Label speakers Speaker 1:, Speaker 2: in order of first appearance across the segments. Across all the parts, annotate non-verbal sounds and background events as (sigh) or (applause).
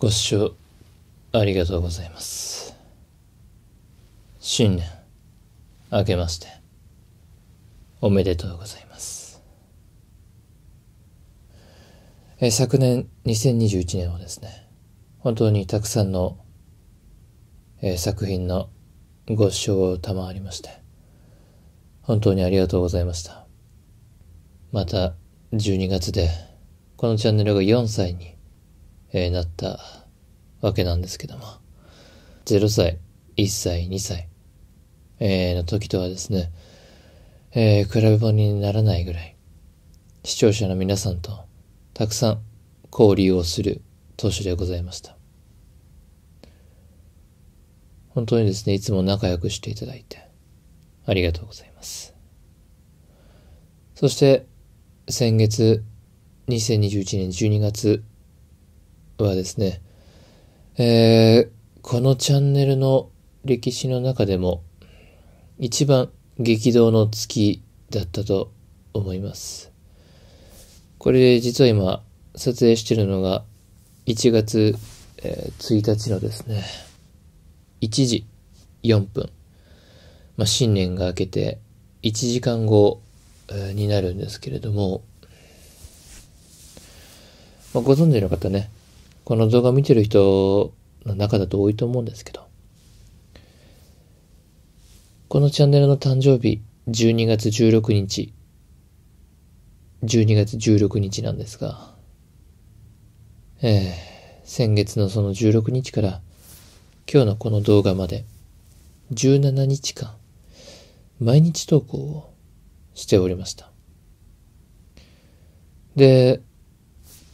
Speaker 1: ご視聴ありがとうございます。新年、明けまして、おめでとうございます。え昨年、2021年はですね、本当にたくさんの、え作品のご視聴を賜りまして、本当にありがとうございました。また、12月で、このチャンネルが4歳にえー、なったわけなんですけども、0歳、1歳、2歳、えー、の時とはですね、えー、比べ物にならないぐらい、視聴者の皆さんとたくさん交流をする年でございました。本当にですね、いつも仲良くしていただいて、ありがとうございます。そして、先月、2021年12月はですね、えー、このチャンネルの歴史の中でも一番激動の月だったと思います。これ実は今撮影してるのが1月、えー、1日のですね、1時4分。まあ、新年が明けて1時間後、えー、になるんですけれども、まあ、ご存知の方ね、この動画見てる人の中だと多いと思うんですけど、このチャンネルの誕生日、12月16日、12月16日なんですが、ええー、先月のその16日から今日のこの動画まで17日間毎日投稿をしておりました。で、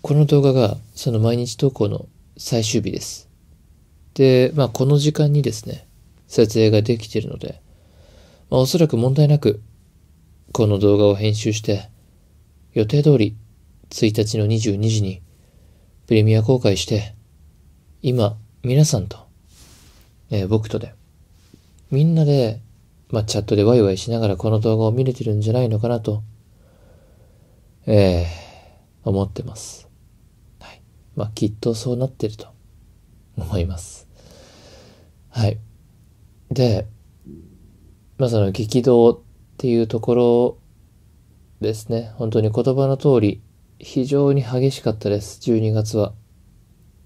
Speaker 1: この動画がその毎日投稿の最終日です。で、まあこの時間にですね、撮影ができているので、まあ、おそらく問題なくこの動画を編集して予定通り1日の22時にプレミア公開して今皆さんと、えー、僕とでみんなで、まあ、チャットでワイワイしながらこの動画を見れてるんじゃないのかなと、えー、思ってます。まあ、きっとそうなってると思います。はい。で、まあ、その激動っていうところですね。本当に言葉の通り、非常に激しかったです、12月は。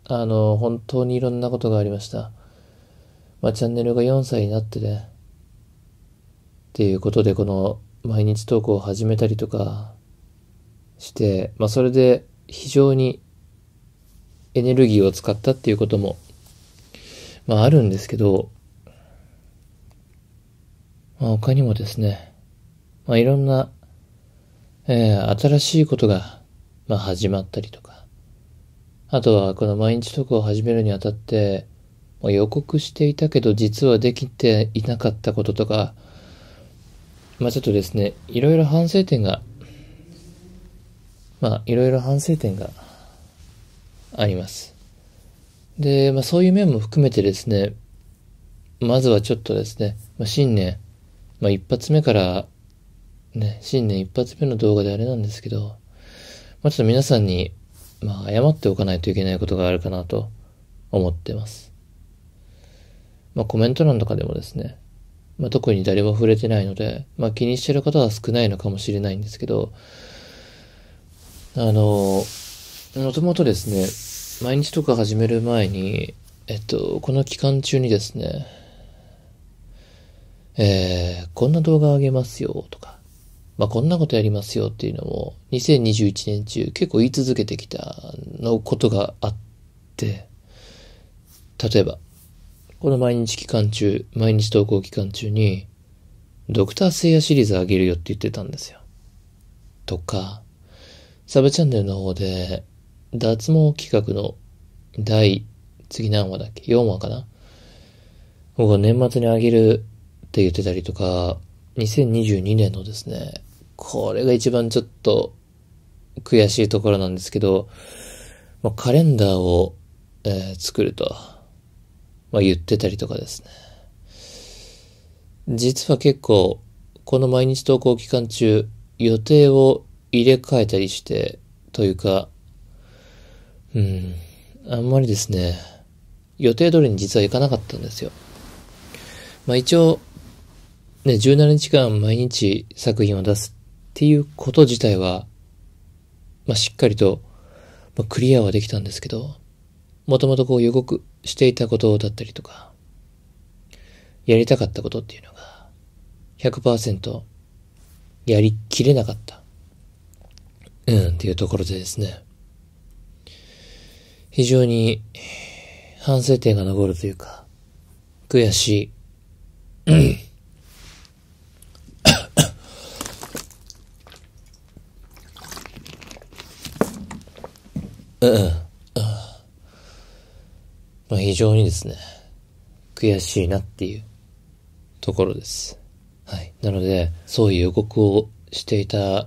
Speaker 1: あの、本当にいろんなことがありました。まあ、チャンネルが4歳になってね、っていうことで、この毎日投稿を始めたりとかして、まあ、それで非常にエネルギーを使ったっていうことも、まああるんですけど、まあ他にもですね、まあいろんな、えー、新しいことが、まあ始まったりとか、あとはこの毎日トークを始めるにあたって、ま予告していたけど実はできていなかったこととか、まあちょっとですね、いろいろ反省点が、まあいろいろ反省点があります。で、まあ、そういう面も含めてですね、まずはちょっとですね、まあ、新年、まあ、一発目から、ね、新年一発目の動画であれなんですけど、まあ、ちょっと皆さんに、まあ、謝っておかないといけないことがあるかなと思ってます。まあ、コメント欄とかでもですね、まあ、特に誰も触れてないので、まあ、気にしてる方は少ないのかもしれないんですけど、あのーもともとですね、毎日とか始める前に、えっと、この期間中にですね、えー、こんな動画あげますよとか、まあ、こんなことやりますよっていうのも、2021年中結構言い続けてきたのことがあって、例えば、この毎日期間中、毎日投稿期間中に、ドクター聖夜シリーズあげるよって言ってたんですよ。とか、サブチャンネルの方で、脱毛企画の第、次何話だっけ ?4 話かな僕は年末にあげるって言ってたりとか、2022年のですね、これが一番ちょっと悔しいところなんですけど、まあ、カレンダーを、えー、作ると、まあ、言ってたりとかですね。実は結構、この毎日投稿期間中、予定を入れ替えたりして、というか、うん。あんまりですね、予定通りに実は行かなかったんですよ。まあ一応、ね、17日間毎日作品を出すっていうこと自体は、まあしっかりと、まあ、クリアはできたんですけど、もともとこう予告していたことだったりとか、やりたかったことっていうのが100%やりきれなかった。うん、っていうところでですね。非常に反省点が残るというか、悔しい。まあ、非常にですね、悔しいなっていうところです。はい。なので、そういう予告をしていた、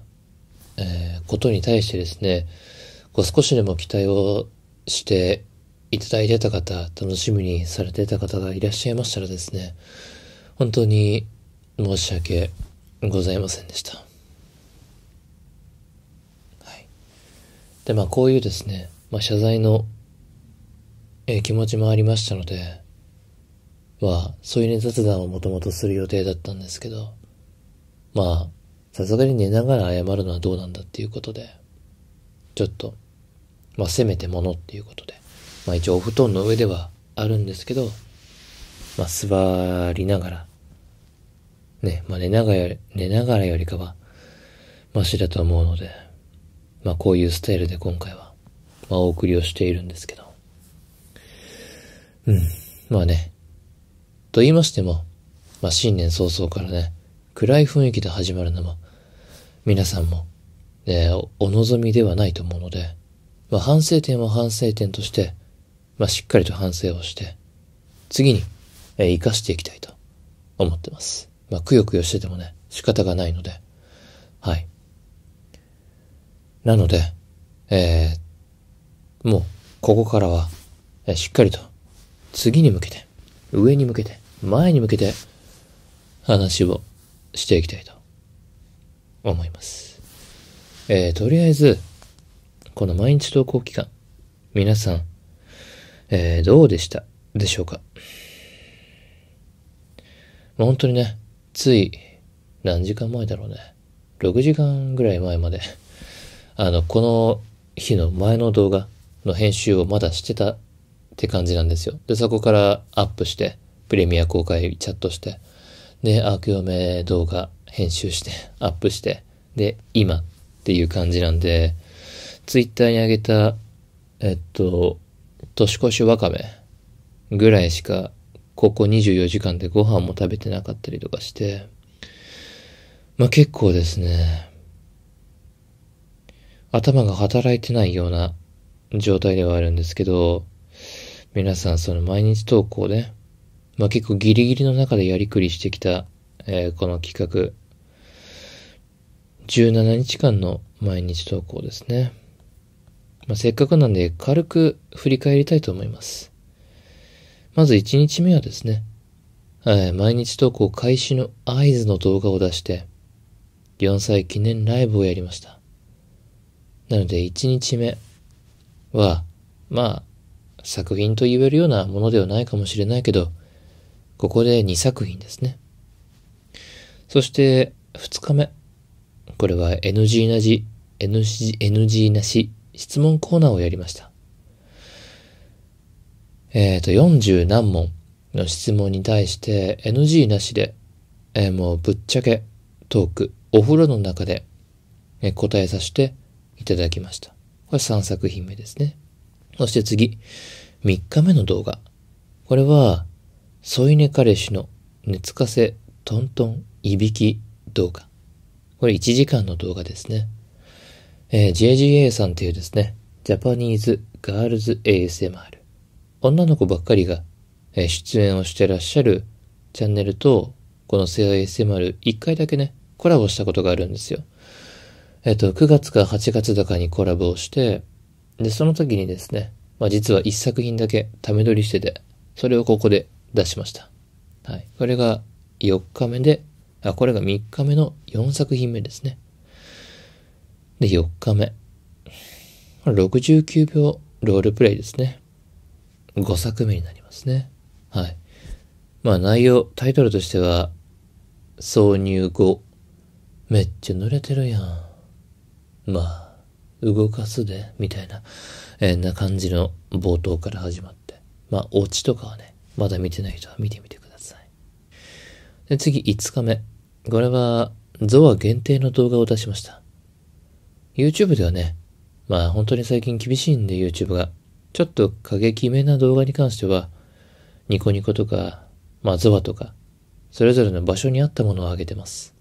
Speaker 1: えー、ことに対してですね、こう少しでも期待をしていただいてた方、楽しみにされてた方がいらっしゃいましたらですね、本当に申し訳ございませんでした。はい。で、まあこういうですね、まあ謝罪の、えー、気持ちもありましたので、は、そういうね雑談をもともとする予定だったんですけど、まあ、さすがに寝ながら謝るのはどうなんだっていうことで、ちょっと、まあ、せめてものっていうことで、まあ、一応お布団の上ではあるんですけど、まあ、座りながら、ね、まあ、寝ながら、寝ながらよりかは、ましだと思うので、まあ、こういうスタイルで今回は、まあ、お送りをしているんですけど。うん、まあね。と言いましても、まあ、新年早々からね、暗い雰囲気で始まるのも、皆さんも、ね、お望みではないと思うので、まあ、反省点は反省点として、まあ、しっかりと反省をして、次に、えー、生かしていきたいと思ってます。まあ、くよくよしててもね、仕方がないので、はい。なので、えー、もう、ここからは、えー、しっかりと、次に向けて、上に向けて、前に向けて、話をしていきたいと思います。えー、とりあえず、この毎日投稿期間、皆さん、えー、どうでしたでしょうか本当にね、つい何時間前だろうね。6時間ぐらい前まで、あの、この日の前の動画の編集をまだしてたって感じなんですよ。で、そこからアップして、プレミア公開チャットして、で、アーク嫁動画編集して、アップして、で、今っていう感じなんで、ツイッターにあげた、えっと、年越しわかめぐらいしか、ここ24時間でご飯も食べてなかったりとかして、まあ結構ですね、頭が働いてないような状態ではあるんですけど、皆さんその毎日投稿で、まあ結構ギリギリの中でやりくりしてきた、えー、この企画、17日間の毎日投稿ですね。まあ、せっかくなんで軽く振り返りたいと思います。まず1日目はですね、い、毎日投稿開始の合図の動画を出して、4歳記念ライブをやりました。なので1日目は、まあ、作品と言えるようなものではないかもしれないけど、ここで2作品ですね。そして2日目。これは NG なし、NG なし質問コーナーをやりました。えっ、ー、と、40何問の質問に対して NG なしで、えー、もうぶっちゃけトーク、お風呂の中で、え答えさせていただきました。これ3作品目ですね。そして次、3日目の動画。これは、添い寝彼氏の寝つかせトントンいびき動画。これ1時間の動画ですね。えー、JGA さんというですね、ジャパニーズガールズ ASMR。女の子ばっかりが、えー、出演をしてらっしゃるチャンネルと、この ASMR、一回だけね、コラボしたことがあるんですよ。えっ、ー、と、9月か8月だかにコラボをして、で、その時にですね、まあ、実は一作品だけため撮りしてて、それをここで出しました。はい。これが4日目で、あ、これが3日目の4作品目ですね。で、4日目。69秒ロールプレイですね。5作目になりますね。はい。まあ内容、タイトルとしては、挿入後、めっちゃ濡れてるやん。まあ、動かすで、みたいな、えー、な感じの冒頭から始まって。まあ、オチとかはね、まだ見てない人は見てみてください。で、次、5日目。これは、ゾア限定の動画を出しました。YouTube ではね、まあ本当に最近厳しいんで YouTube が。ちょっと過激めな動画に関しては、ニコニコとか、まあゾワとか、それぞれの場所に合ったものを上げてます。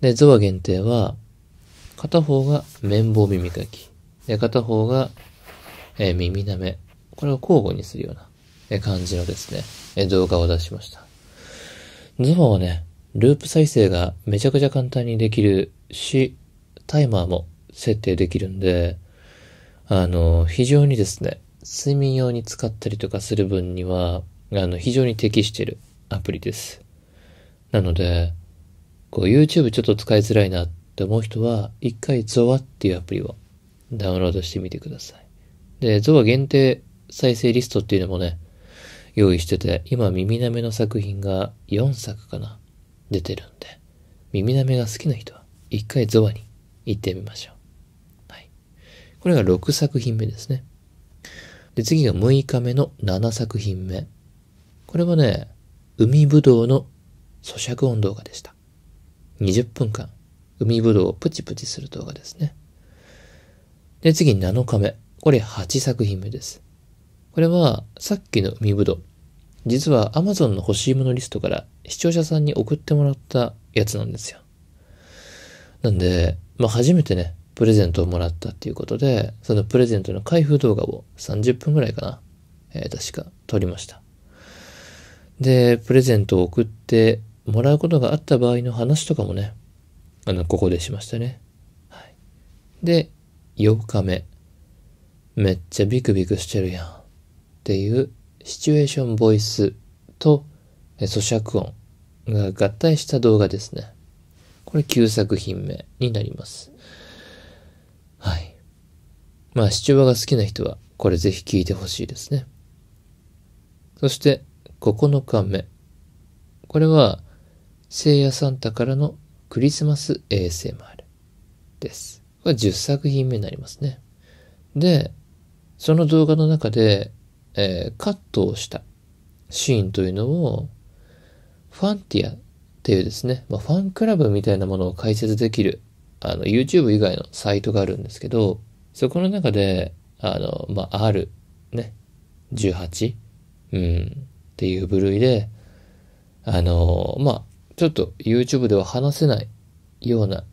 Speaker 1: で、ゾワ限定は、片方が綿棒耳かき。で、片方が、えー、耳舐め。これを交互にするような、え感じのですね、え動画を出しました。ゾワはね、ループ再生がめちゃくちゃ簡単にできるし、タイマーも設定できるんで、あの、非常にですね、睡眠用に使ったりとかする分には、あの、非常に適してるアプリです。なので、こう、YouTube ちょっと使いづらいなって思う人は、一回ゾアっていうアプリをダウンロードしてみてください。で、ゾア限定再生リストっていうのもね、用意してて、今、耳なめの作品が4作かな、出てるんで、耳なめが好きな人は、一回ゾアに行ってみましょう。はい。これが6作品目ですね。で、次が6日目の7作品目。これはね、海ぶどうの咀嚼音動画でした。20分間、海ぶどうをプチプチする動画ですね。で、次7日目。これ8作品目です。これはさっきの海ぶどう。実は Amazon の欲しいものリストから視聴者さんに送ってもらったやつなんですよ。なんで、まあ、初めてね、プレゼントをもらったっていうことで、そのプレゼントの開封動画を30分ぐらいかな、えー、確か撮りました。で、プレゼントを送ってもらうことがあった場合の話とかもね、あの、ここでしましたね。はい。で、4日目。めっちゃビクビクしてるやん。っていうシチュエーションボイスと咀嚼音が合体した動画ですね。これ9作品目になります。はい。まあ、視聴が好きな人は、これぜひ聴いてほしいですね。そして、9日目。これは、聖夜サンタからのクリスマス ASMR です。これ10作品目になりますね。で、その動画の中で、えー、カットをしたシーンというのを、ファンティアっていうですね、まあ、ファンクラブみたいなものを開設できる、あの、YouTube 以外のサイトがあるんですけど、そこの中で、あの、まあ、R、ね、18、うん、っていう部類で、あの、まあ、ちょっと YouTube では話せないような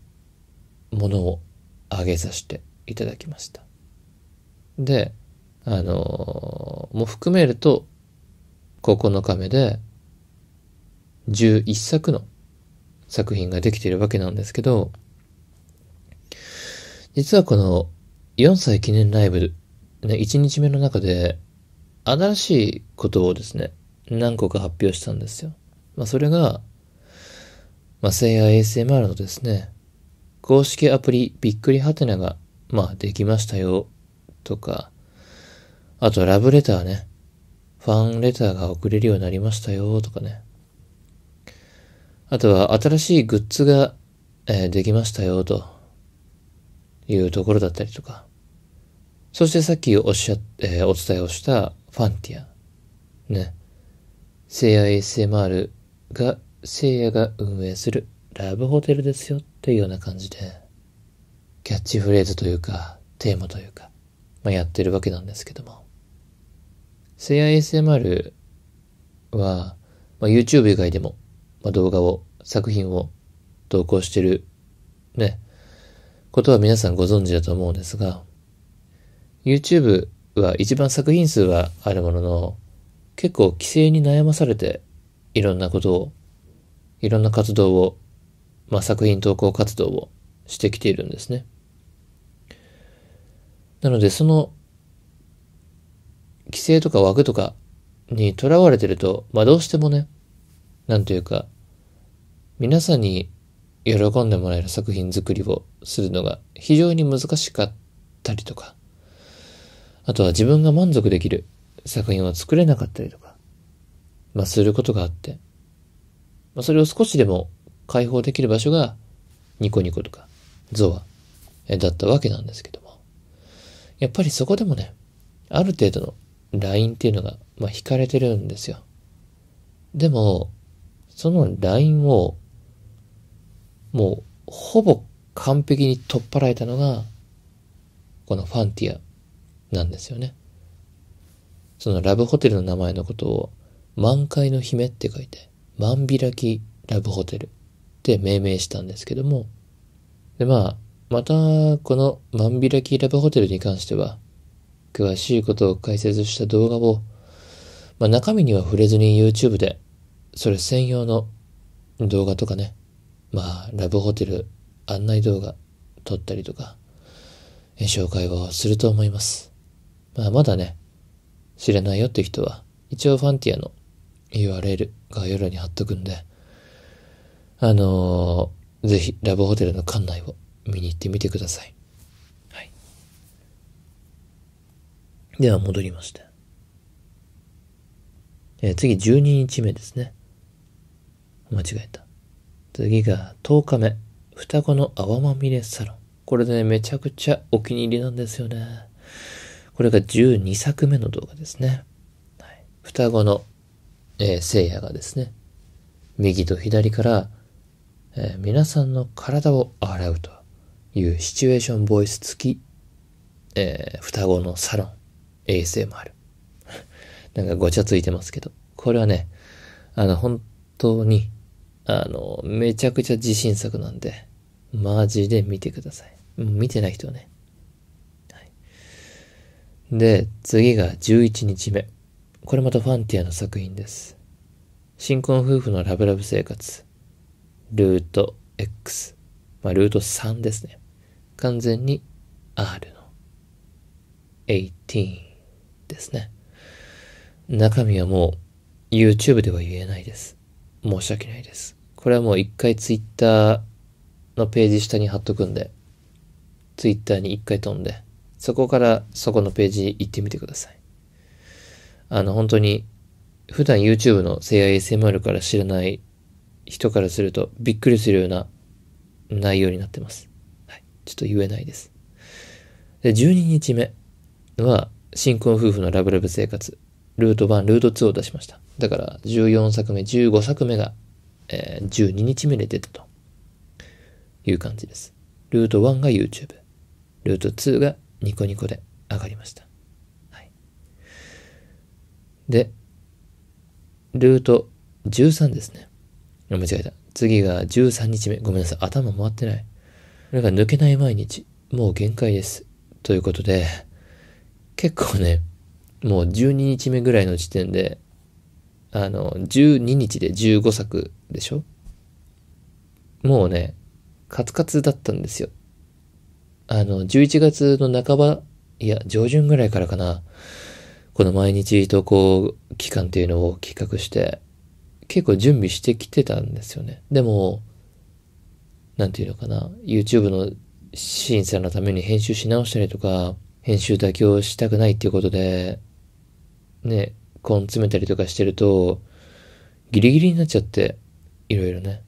Speaker 1: ものを上げさせていただきました。で、あの、もう含めると、9日目で、11作の作品ができているわけなんですけど、実はこの4歳記念ライブ、ね、1日目の中で新しいことをですね、何個か発表したんですよ。まあ、それが、まあ、聖夜 ASMR のですね、公式アプリびっくりはてなが、まあ、できましたよ、とか、あとラブレターね、ファンレターが送れるようになりましたよ、とかね。あとは新しいグッズが、えー、できましたよというところだったりとか、そしてさっきおっしゃ、えー、お伝えをしたファンティア。ね。聖夜 ASMR が、聖夜が運営するラブホテルですよっていうような感じで、キャッチフレーズというか、テーマというか、まあ、やってるわけなんですけども。聖夜 ASMR は、まあ、YouTube 以外でもまあ、動画を、作品を投稿してる、ね、ことは皆さんご存知だと思うんですが、YouTube は一番作品数はあるものの、結構規制に悩まされて、いろんなことを、いろんな活動を、まあ、作品投稿活動をしてきているんですね。なので、その、規制とか枠とかにとらわれてると、まあ、どうしてもね、なんというか、皆さんに喜んでもらえる作品作りをするのが非常に難しかったりとか、あとは自分が満足できる作品を作れなかったりとか、まあすることがあって、まあそれを少しでも解放できる場所がニコニコとかゾワだったわけなんですけども、やっぱりそこでもね、ある程度のラインっていうのが、まあ、引かれてるんですよ。でも、そのラインをもう、ほぼ完璧に取っ払えたのが、このファンティアなんですよね。そのラブホテルの名前のことを、満開の姫って書いて、万開きラブホテルって命名したんですけども、で、まあ、また、この万開きラブホテルに関しては、詳しいことを解説した動画を、まあ中身には触れずに YouTube で、それ専用の動画とかね、まあ、ラブホテル案内動画撮ったりとか、紹介をすると思います。まあ、まだね、知らないよって人は、一応ファンティアの URL 要欄に貼っとくんで、あのー、ぜひラブホテルの館内を見に行ってみてください。はい。では戻りまして。えー、次12日目ですね。間違えた。次が10日目。双子の泡まみれサロン。これね、めちゃくちゃお気に入りなんですよね。これが12作目の動画ですね。はい、双子の、えー、聖夜がですね、右と左から、えー、皆さんの体を洗うというシチュエーションボイス付き、えー、双子のサロン、ASMR。(laughs) なんかごちゃついてますけど、これはね、あの、本当にあの、めちゃくちゃ自信作なんで、マジで見てください。見てない人はね。はい。で、次が11日目。これまたファンティアの作品です。新婚夫婦のラブラブ生活。ルート X。まあ、ルート3ですね。完全に R の18ですね。中身はもう YouTube では言えないです。申し訳ないです。これはもう一回ツイッターのページ下に貼っとくんで、ツイッターに一回飛んで、そこからそこのページ行ってみてください。あの、本当に、普段 YouTube の性愛 s m r から知らない人からするとびっくりするような内容になってます。はい。ちょっと言えないです。で、12日目は、新婚夫婦のラブラブ生活。ルート1、ルート2を出しました。だから、14作目、15作目が、えー、12日目で出たという感じです。ルート1が YouTube、ルート2がニコニコで上がりました。はい、で、ルート13ですね。間違えた。次が13日目。ごめんなさい。頭回ってない。なんか抜けない毎日。もう限界です。ということで、結構ね、もう12日目ぐらいの時点で、あの、12日で15作でしょもうね、カツカツだったんですよ。あの、11月の半ば、いや、上旬ぐらいからかな、この毎日投稿期間っていうのを企画して、結構準備してきてたんですよね。でも、なんていうのかな、YouTube の審査のために編集し直したりとか、編集妥協したくないっていうことで、ね、ン詰めたりとかしてると、ギリギリになっちゃって、いろいろね。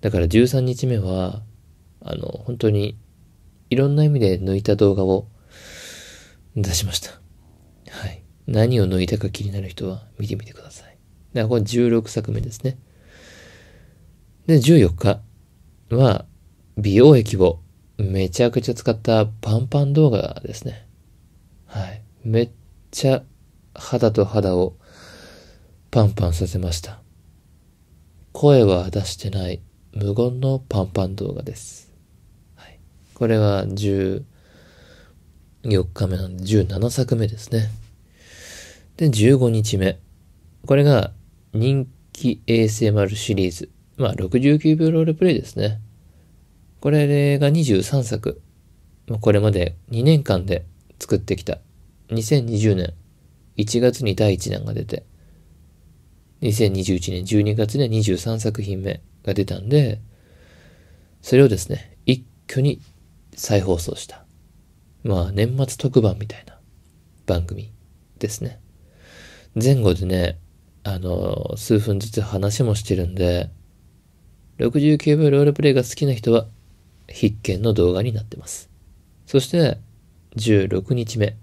Speaker 1: だから13日目は、あの、本当に、いろんな意味で抜いた動画を出しました。はい。何を抜いたか気になる人は見てみてください。だからこれ16作目ですね。で、14日は、美容液をめちゃくちゃ使ったパンパン動画ですね。はい。めっちゃ肌と肌をパンパンさせました。声は出してない無言のパンパン動画です。はい、これは14日目なんで17作目ですね。で、15日目。これが人気 ASMR シリーズ。まあ、69秒ロールプレイですね。これが23作。これまで2年間で作ってきた2020年1月に第1弾が出て、2021年12月で23作品目が出たんで、それをですね、一挙に再放送した。まあ、年末特番みたいな番組ですね。前後でね、あの、数分ずつ話もしてるんで、69秒ロールプレイが好きな人は必見の動画になってます。そして、16日目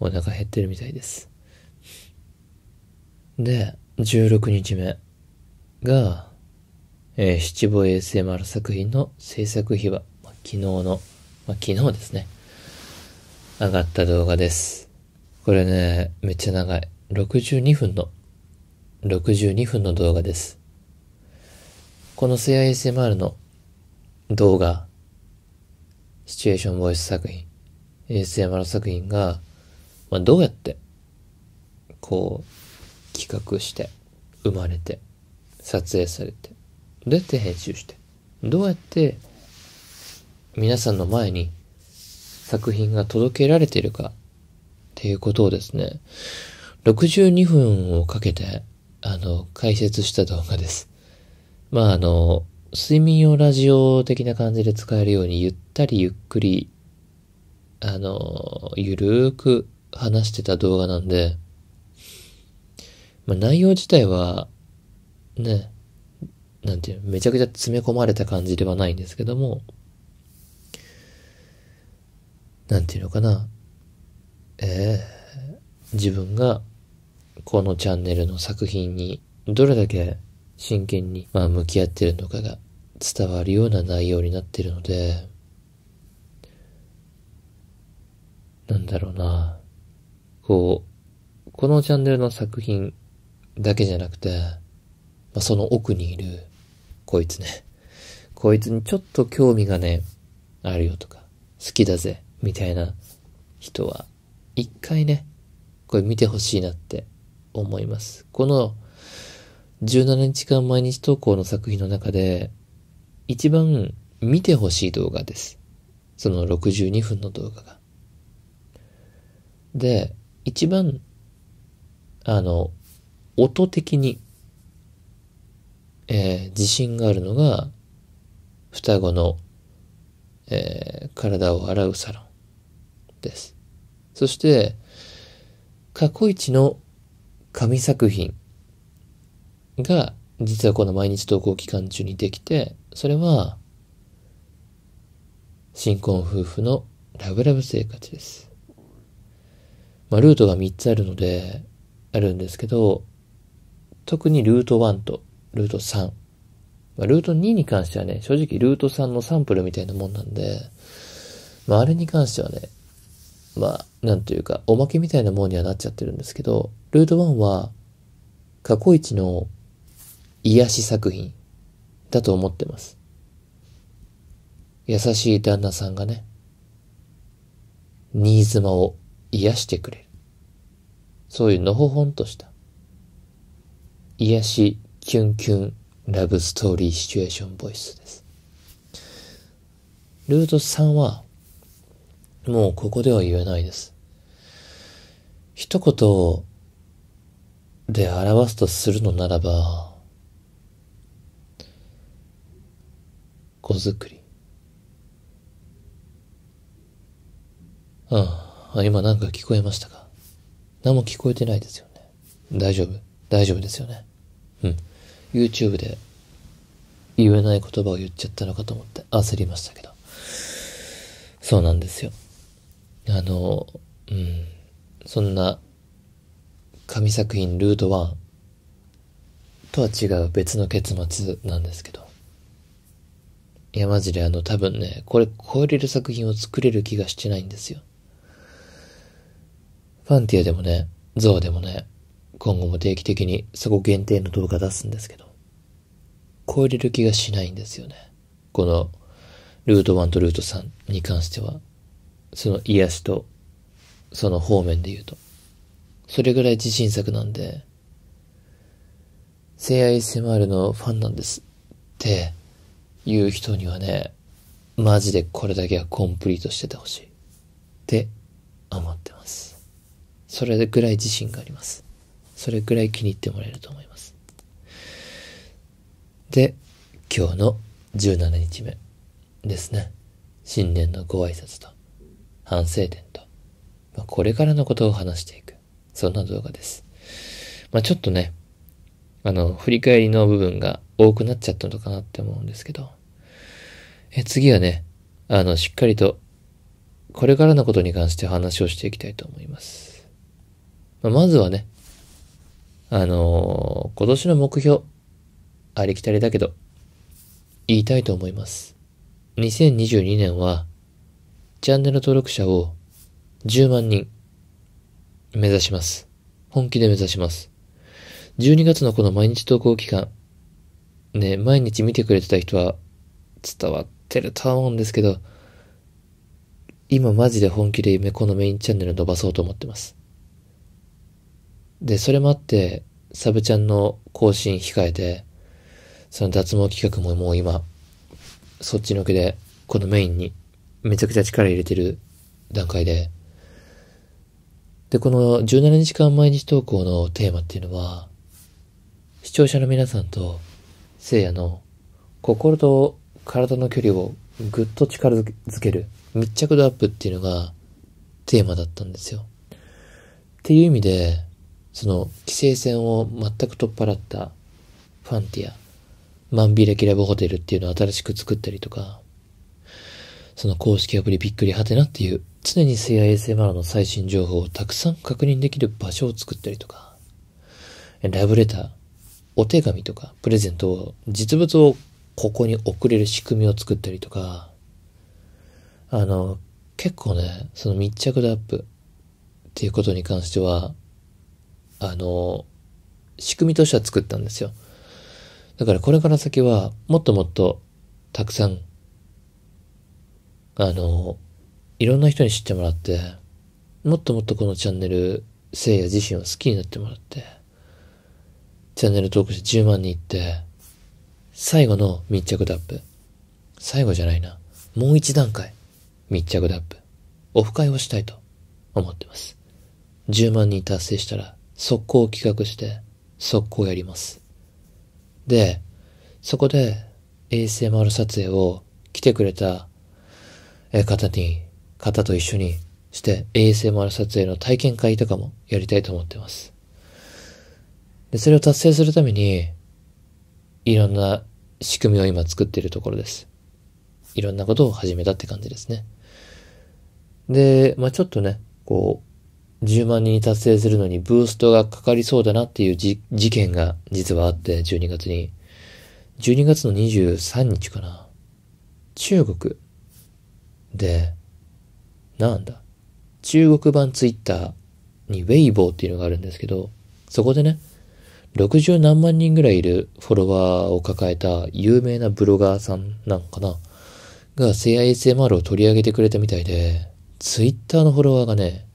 Speaker 1: お腹減ってるみたいです。で、16日目が、えー、七五 ASMR 作品の制作秘話、まあ、昨日の、まあ、昨日ですね、上がった動画です。これね、めっちゃ長い。62分の、62分の動画です。この聖 ASMR の動画、シチュエーションボイス作品、ASMR 作品がまあ、どうやってこう企画して生まれて撮影されてどうやって編集してどうやって皆さんの前に作品が届けられているかっていうことをですね62分をかけてあの解説した動画です。まああの睡眠用ラジオ的な感じで使えるようにゆったりゆっくりあのゆるーく話してた動画なんで、まあ、内容自体は、ね、なんていうめちゃくちゃ詰め込まれた感じではないんですけども、なんていうのかな、えー、自分がこのチャンネルの作品にどれだけ真剣に、まあ、向き合ってるのかが伝わるような内容になってるので、なんだろうな。こう、このチャンネルの作品だけじゃなくて、まあ、その奥にいる、こいつね。こいつにちょっと興味がね、あるよとか、好きだぜ、みたいな人は、一回ね、これ見てほしいなって思います。この、17日間毎日投稿の作品の中で、一番見てほしい動画です。その62分の動画が。で、一番、あの、音的に、えー、自信があるのが、双子の、えー、体を洗うサロンです。そして、過去一の神作品が、実はこの毎日投稿期間中にできて、それは、新婚夫婦のラブラブ生活です。まあ、ルートが3つあるので、あるんですけど、特にルート1とルート3。まあ、ルート2に関してはね、正直ルート3のサンプルみたいなもんなんで、まあ、あれに関してはね、まあ、なんというか、おまけみたいなもんにはなっちゃってるんですけど、ルート1は、過去一の癒し作品だと思ってます。優しい旦那さんがね、新妻を癒してくれる。そういうのほほんとした。癒し、キュンキュン、ラブストーリーシチュエーションボイスです。ルート3は、もうここでは言えないです。一言で表すとするのならば、子作り。うん。あ、今なんか聞こえましたか何も聞こえてないですよね。大丈夫大丈夫ですよね。うん。YouTube で言えない言葉を言っちゃったのかと思って焦りましたけど。そうなんですよ。あの、うん。そんな、神作品ルート1とは違う別の結末なんですけど。いや、マジであの、多分ね、これ超えれる作品を作れる気がしてないんですよ。ファンティアでもね、ゾウでもね、今後も定期的にそこ限定の動画出すんですけど、超えれる気がしないんですよね。この、ルート1とルート3に関しては、その癒しと、その方面で言うと。それぐらい自信作なんで、性愛 SMR のファンなんですっていう人にはね、マジでこれだけはコンプリートしててほしいって思ってます。それぐらい自信があります。それぐらい気に入ってもらえると思います。で、今日の17日目ですね。新年のご挨拶と、反省点と、まあ、これからのことを話していく。そんな動画です。まあ、ちょっとね、あの、振り返りの部分が多くなっちゃったのかなって思うんですけど、え次はね、あの、しっかりと、これからのことに関して話をしていきたいと思います。まあ、まずはね、あのー、今年の目標、ありきたりだけど、言いたいと思います。2022年は、チャンネル登録者を10万人目指します。本気で目指します。12月のこの毎日投稿期間、ね、毎日見てくれてた人は伝わってるとは思うんですけど、今マジで本気で夢このメインチャンネル伸ばそうと思ってます。で、それもあって、サブちゃんの更新控えて、その脱毛企画ももう今、そっちのけで、このメインにめちゃくちゃ力入れてる段階で、で、この17日間毎日投稿のテーマっていうのは、視聴者の皆さんと聖夜の心と体の距離をぐっと力づける密着度アップっていうのがテーマだったんですよ。っていう意味で、その規制線を全く取っ払ったファンティア、万引きラブホテルっていうのを新しく作ったりとか、その公式アプリびっくりはてなっていう、常に水や ASMR の最新情報をたくさん確認できる場所を作ったりとか、ラブレター、お手紙とかプレゼントを、実物をここに送れる仕組みを作ったりとか、あの、結構ね、その密着度アップっていうことに関しては、あの、仕組みとしては作ったんですよ。だからこれから先は、もっともっと、たくさん、あの、いろんな人に知ってもらって、もっともっとこのチャンネル、せいや自身を好きになってもらって、チャンネル登録して10万人いって、最後の密着ダップ。最後じゃないな。もう一段階、密着ダップ。オフ会をしたいと思ってます。10万人達成したら、速攻企画して、速攻やります。で、そこで ASMR 撮影を来てくれた方に、方と一緒にして ASMR 撮影の体験会とかもやりたいと思ってます。で、それを達成するために、いろんな仕組みを今作っているところです。いろんなことを始めたって感じですね。で、まあちょっとね、こう、10万人達成するのにブーストがかかりそうだなっていう事件が実はあって、12月に。12月の23日かな。中国で、なんだ。中国版ツイッターにウェイボーっていうのがあるんですけど、そこでね、60何万人ぐらいいるフォロワーを抱えた有名なブロガーさんなんかなが、性 ASMR を取り上げてくれたみたいで、ツイッターのフォロワーがね、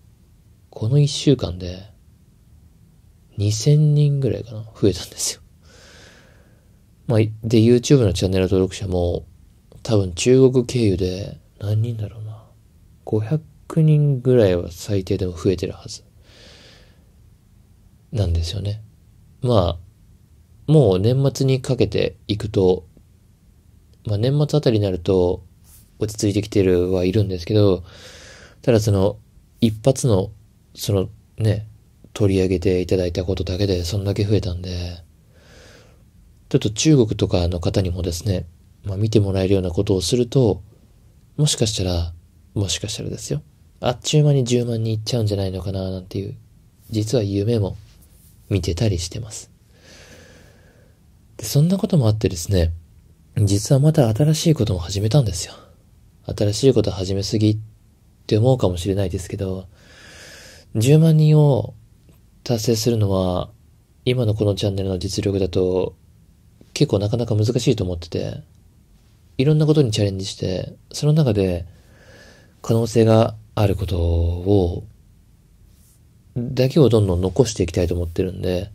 Speaker 1: この一週間で、2000人ぐらいかな、増えたんですよ。まあ、で、YouTube のチャンネル登録者も、多分中国経由で何人だろうな。500人ぐらいは最低でも増えてるはず。なんですよね。まあ、もう年末にかけていくと、まあ年末あたりになると落ち着いてきてるはいるんですけど、ただその一発のそのね、取り上げていただいたことだけでそんだけ増えたんで、ちょっと中国とかの方にもですね、まあ、見てもらえるようなことをすると、もしかしたら、もしかしたらですよ。あっちゅう間に10万人いっちゃうんじゃないのかななんていう、実は夢も見てたりしてます。でそんなこともあってですね、実はまた新しいことも始めたんですよ。新しいこと始めすぎって思うかもしれないですけど、10万人を達成するのは、今のこのチャンネルの実力だと、結構なかなか難しいと思ってて、いろんなことにチャレンジして、その中で、可能性があることを、だけをどんどん残していきたいと思ってるんで、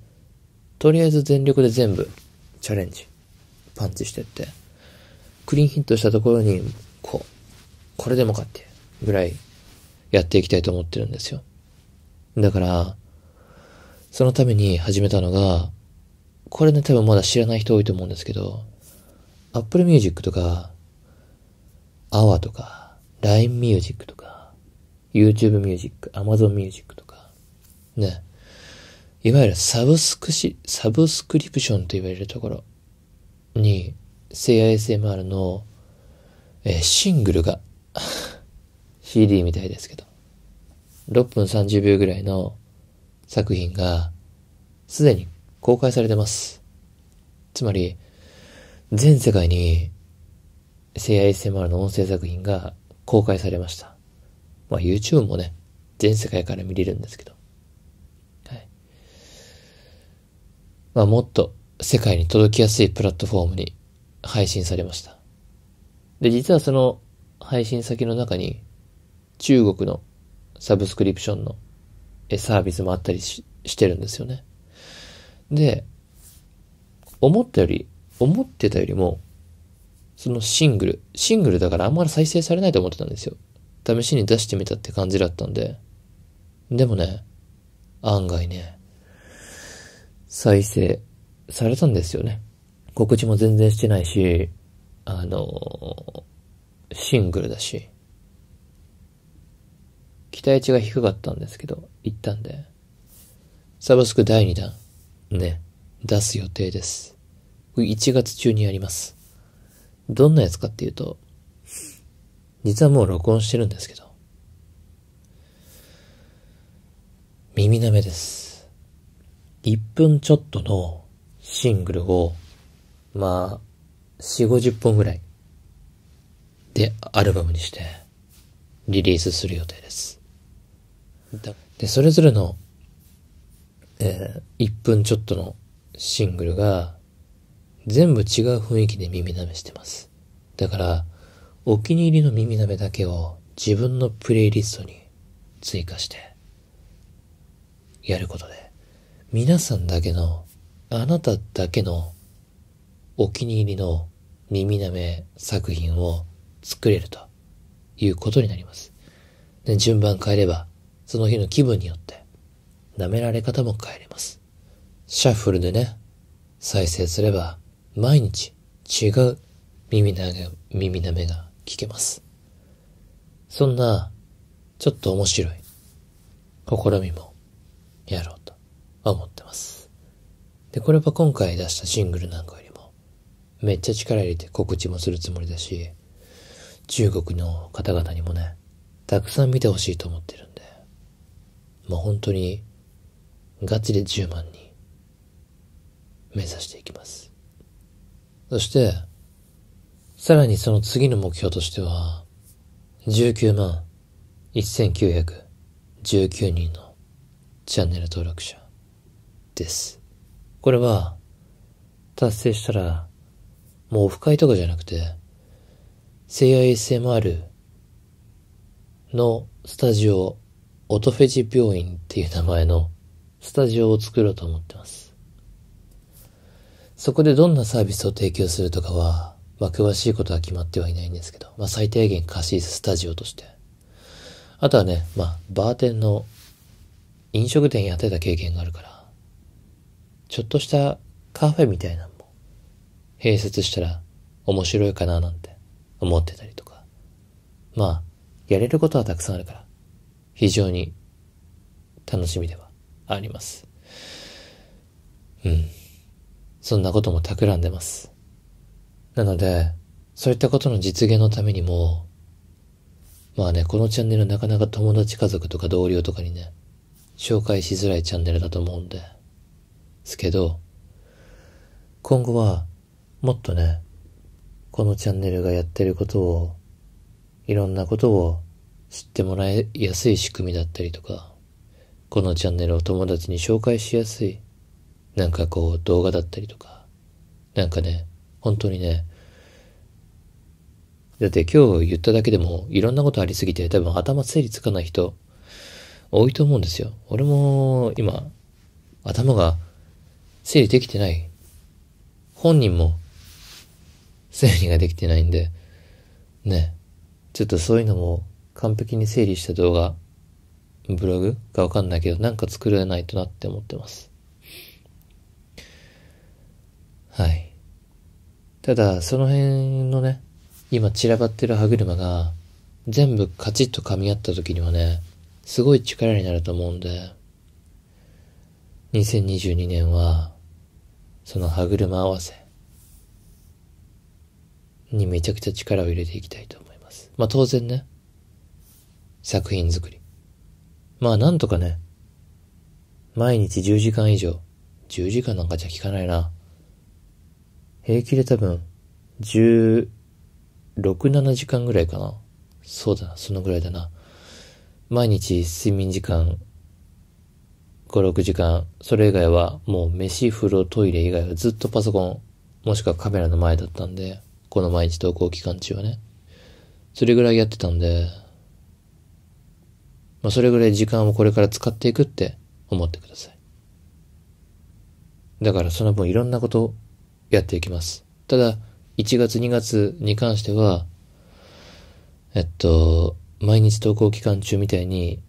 Speaker 1: とりあえず全力で全部、チャレンジ、パンチしてって、クリーンヒットしたところに、こう、これでもかっていうぐらいやっていきたいと思ってるんですよ。だから、そのために始めたのが、これね多分まだ知らない人多いと思うんですけど、Apple Music とか、AWA とか、LINE Music とか、YouTube Music、Amazon Music とか、ね。いわゆるサブスクし、サブスクリプションと言われるところに、c ISMR の、えー、シングルが CD (laughs) みたいですけど、6分30秒ぐらいの作品がすでに公開されてます。つまり、全世界に聖 ASMR の音声作品が公開されました。まあ YouTube もね、全世界から見れるんですけど。はい。まあもっと世界に届きやすいプラットフォームに配信されました。で、実はその配信先の中に中国のサブスクリプションのサービスもあったりしてるんですよね。で、思ったより、思ってたよりも、そのシングル、シングルだからあんまり再生されないと思ってたんですよ。試しに出してみたって感じだったんで。でもね、案外ね、再生されたんですよね。告知も全然してないし、あの、シングルだし。期待値が低かったんですけど、行ったんで、サブスク第2弾、ね、出す予定です。1月中にやります。どんなやつかっていうと、実はもう録音してるんですけど、耳なめです。1分ちょっとのシングルを、まあ、4、50本ぐらいでアルバムにしてリリースする予定です。で、それぞれの、えー、1分ちょっとのシングルが、全部違う雰囲気で耳舐めしてます。だから、お気に入りの耳舐めだけを自分のプレイリストに追加して、やることで、皆さんだけの、あなただけのお気に入りの耳舐め作品を作れるということになります。で順番変えればその日の気分によって、舐められ方も変えれます。シャッフルでね、再生すれば、毎日違う耳なめ、耳舐めが聞けます。そんな、ちょっと面白い、試みも、やろうと思ってます。で、これは今回出したシングルなんかよりも、めっちゃ力入れて告知もするつもりだし、中国の方々にもね、たくさん見てほしいと思ってる。まあ本当にガチで10万人目指していきます。そして、さらにその次の目標としては、19万1919人のチャンネル登録者です。これは、達成したら、もうオフ会とかじゃなくて、西洋 s m r のスタジオオトフェジ病院っていう名前のスタジオを作ろうと思ってます。そこでどんなサービスを提供するとかは、まあ、詳しいことは決まってはいないんですけど、まあ、最低限貸しスタジオとして。あとはね、まあ、バーテンの飲食店やってた経験があるから、ちょっとしたカフェみたいなのも併設したら面白いかななんて思ってたりとか。まあ、やれることはたくさんあるから、非常に楽しみではあります。うん。そんなことも企んでます。なので、そういったことの実現のためにも、まあね、このチャンネルなかなか友達家族とか同僚とかにね、紹介しづらいチャンネルだと思うんで、すけど、今後は、もっとね、このチャンネルがやってることを、いろんなことを知ってもらいやすい仕組みだったりとか、このチャンネルを友達に紹介しやすい、なんかこう動画だったりとか、なんかね、本当にね、だって今日言っただけでもいろんなことありすぎて多分頭整理つかない人多いと思うんですよ。俺も今頭が整理できてない。本人も整理ができてないんで、ね、ちょっとそういうのも完璧に整理した動画、ブログがわかんないけど、なんか作れないとなって思ってます。はい。ただ、その辺のね、今散らばってる歯車が、全部カチッと噛み合った時にはね、すごい力になると思うんで、2022年は、その歯車合わせにめちゃくちゃ力を入れていきたいと思います。まあ当然ね、作品作り。まあなんとかね、毎日10時間以上、10時間なんかじゃ効かないな。平気で多分、16、7時間ぐらいかな。そうだな、そのぐらいだな。毎日睡眠時間、5、6時間、それ以外はもう飯、風呂、トイレ以外はずっとパソコン、もしくはカメラの前だったんで、この毎日投稿期間中はね。それぐらいやってたんで、まあ、それぐらい時間をこれから使っていくって思ってください。だからその分いろんなことをやっていきます。ただ、1月2月に関しては、えっと、毎日投稿期間中みたいに、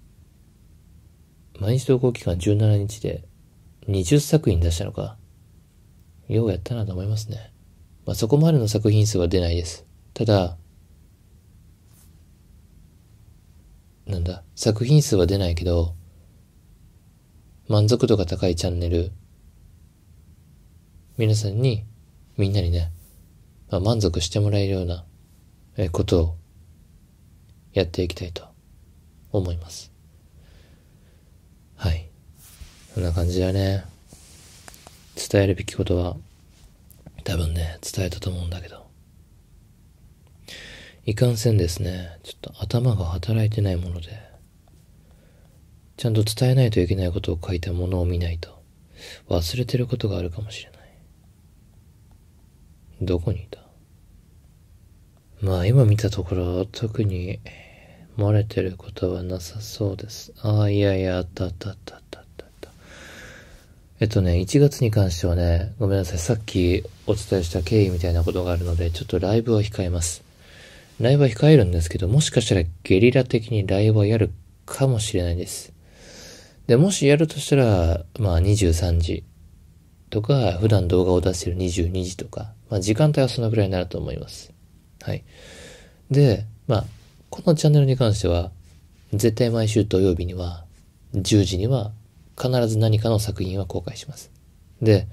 Speaker 1: 毎日投稿期間17日で20作品出したのか。ようやったなと思いますね。まあ、そこまでの作品数は出ないです。ただ、なんだ、作品数は出ないけど、満足度が高いチャンネル、皆さんに、みんなにね、まあ、満足してもらえるような、え、ことを、やっていきたいと、思います。はい。そんな感じだね。伝えるべきことは、多分ね、伝えたと思うんだけど。いかんせんですね。ちょっと頭が働いてないもので。ちゃんと伝えないといけないことを書いたものを見ないと、忘れてることがあるかもしれない。どこにいたまあ今見たところ、特に漏れてることはなさそうです。ああ、いやいや、あったあったあったあったあったえっとね、1月に関してはね、ごめんなさい。さっきお伝えした経緯みたいなことがあるので、ちょっとライブは控えます。ライブは控えるんですけど、もしかしたらゲリラ的にライブはやるかもしれないです。で、もしやるとしたら、まあ23時とか、普段動画を出してる22時とか、まあ時間帯はそのぐらいになると思います。はい。で、まあ、このチャンネルに関しては、絶対毎週土曜日には、10時には必ず何かの作品は公開します。で、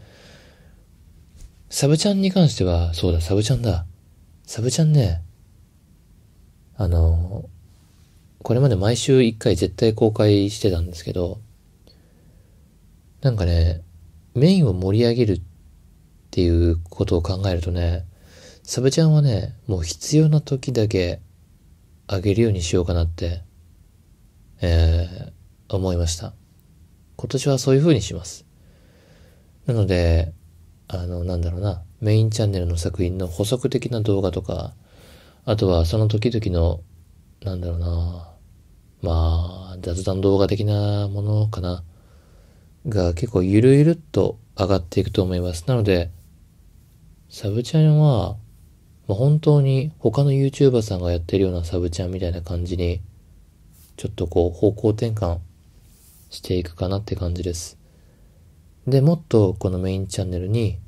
Speaker 1: サブチャンに関しては、そうだ、サブチャンだ。サブチャンね、あの、これまで毎週一回絶対公開してたんですけど、なんかね、メインを盛り上げるっていうことを考えるとね、サブちゃんはね、もう必要な時だけあげるようにしようかなって、えー、思いました。今年はそういう風にします。なので、あの、なんだろうな、メインチャンネルの作品の補足的な動画とか、あとはその時々の、なんだろうな、まあ、雑談動画的なものかな、が結構ゆるゆるっと上がっていくと思います。なので、サブチャンは、まあ、本当に他の YouTuber さんがやってるようなサブチャンみたいな感じに、ちょっとこう方向転換していくかなって感じです。で、もっとこのメインチャンネルに、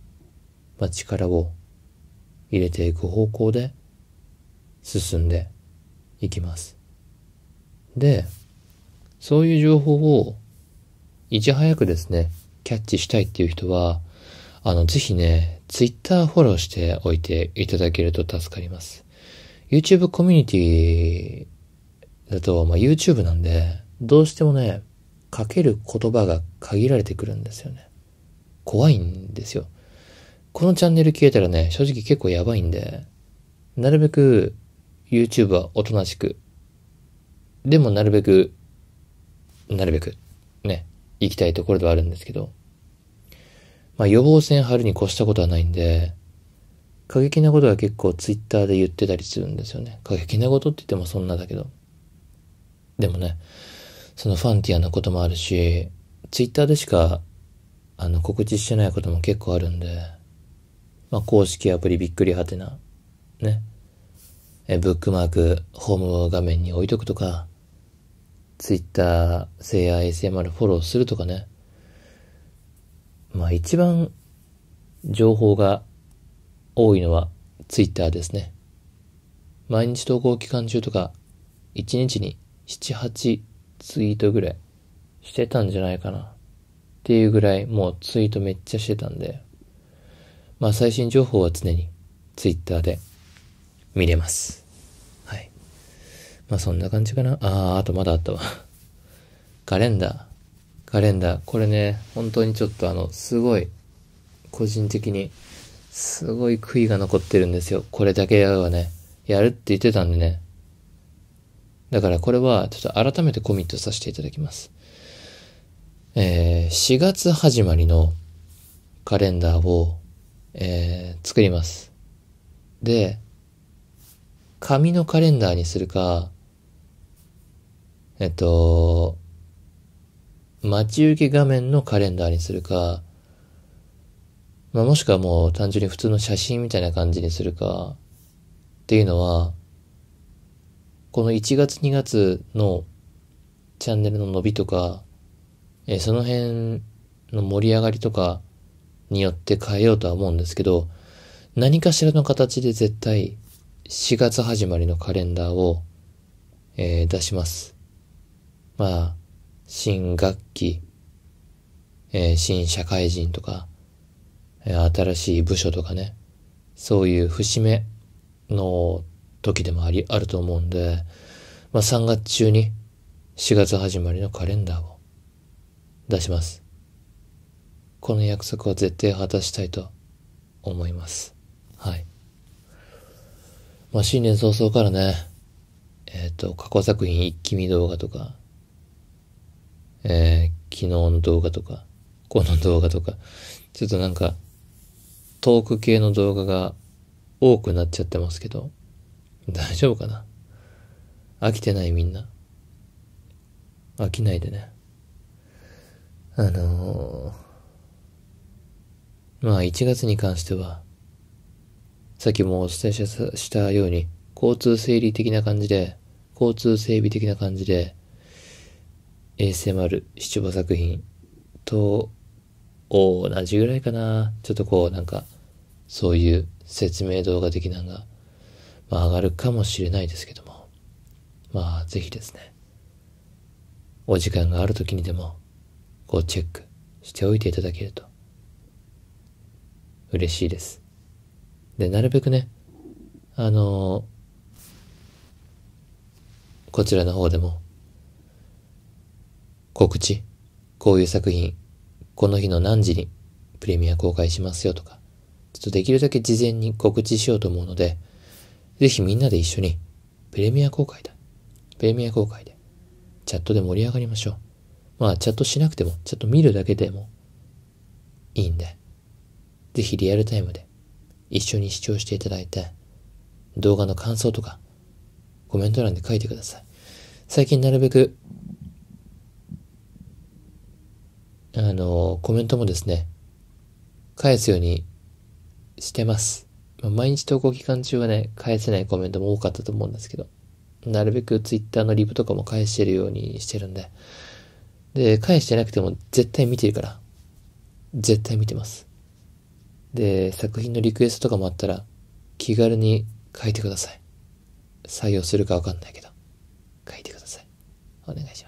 Speaker 1: まあ、力を入れていく方向で進んでいきます。で、そういう情報をいち早くですね、キャッチしたいっていう人は、あの、ぜひね、Twitter フォローしておいていただけると助かります。YouTube コミュニティだと、まあ、YouTube なんで、どうしてもね、かける言葉が限られてくるんですよね。怖いんですよ。このチャンネル消えたらね、正直結構やばいんで、なるべく YouTube はおとなしく。でもなるべく、なるべく、ね、行きたいところではあるんですけど。まあ予防線張るに越したことはないんで、過激なことは結構 Twitter で言ってたりするんですよね。過激なことって言ってもそんなだけど。でもね、そのファンティアなこともあるし、Twitter でしか、あの、告知してないことも結構あるんで、まあ公式アプリびっくりはてな、ね。ブックマーク、ホーム画面に置いとくとか、Twitter 製や ASMR フォローするとかね。まあ一番情報が多いのはツイッターですね。毎日投稿期間中とか、1日に7、8ツイートぐらいしてたんじゃないかな。っていうぐらいもうツイートめっちゃしてたんで、まあ最新情報は常に Twitter で見れます。はい。まあそんな感じかな。ああ、あとまだあったわ。カレンダー。カレンダー。これね、本当にちょっとあの、すごい、個人的に、すごい悔いが残ってるんですよ。これだけはね、やるって言ってたんでね。だからこれは、ちょっと改めてコミットさせていただきます。えー、4月始まりのカレンダーを、えー、作ります。で、紙のカレンダーにするか、えっと、待ち受け画面のカレンダーにするか、まあ、もしくはもう単純に普通の写真みたいな感じにするか、っていうのは、この1月2月のチャンネルの伸びとか、えー、その辺の盛り上がりとかによって変えようとは思うんですけど、何かしらの形で絶対4月始まりのカレンダーを、えー、出します。まあ、新学期、えー、新社会人とか、えー、新しい部署とかね、そういう節目の時でもあり、あると思うんで、まあ3月中に4月始まりのカレンダーを出します。この約束は絶対果たしたいと思います。はい。まあ、新年早々からね、えっ、ー、と、過去作品一気見動画とか、えー、昨日の動画とか、この動画とか、ちょっとなんか、トーク系の動画が多くなっちゃってますけど、大丈夫かな飽きてないみんな。飽きないでね。あのー、まあ1月に関しては、さっきもお伝えしたように、交通整理的な感じで、交通整備的な感じで、ASMR 七五作品と同じぐらいかな。ちょっとこうなんか、そういう説明動画的なのが、まあ上がるかもしれないですけども。まあぜひですね、お時間がある時にでも、こうチェックしておいていただけると、嬉しいです。で、なるべくね、あのー、こちらの方でも、告知、こういう作品、この日の何時にプレミア公開しますよとか、ちょっとできるだけ事前に告知しようと思うので、ぜひみんなで一緒に、プレミア公開だ。プレミア公開で、チャットで盛り上がりましょう。まあ、チャットしなくても、チャット見るだけでもいいんで、ぜひリアルタイムで一緒に視聴していただいて、動画の感想とか、コメント欄で書いてください。最近なるべく、あの、コメントもですね、返すようにしてます。毎日投稿期間中はね、返せないコメントも多かったと思うんですけど、なるべく Twitter のリプとかも返してるようにしてるんで、で、返してなくても絶対見てるから、絶対見てます。で、作品のリクエストとかもあったら、気軽に書いてください。採用するかわかんないけど、書いてください。お願いします。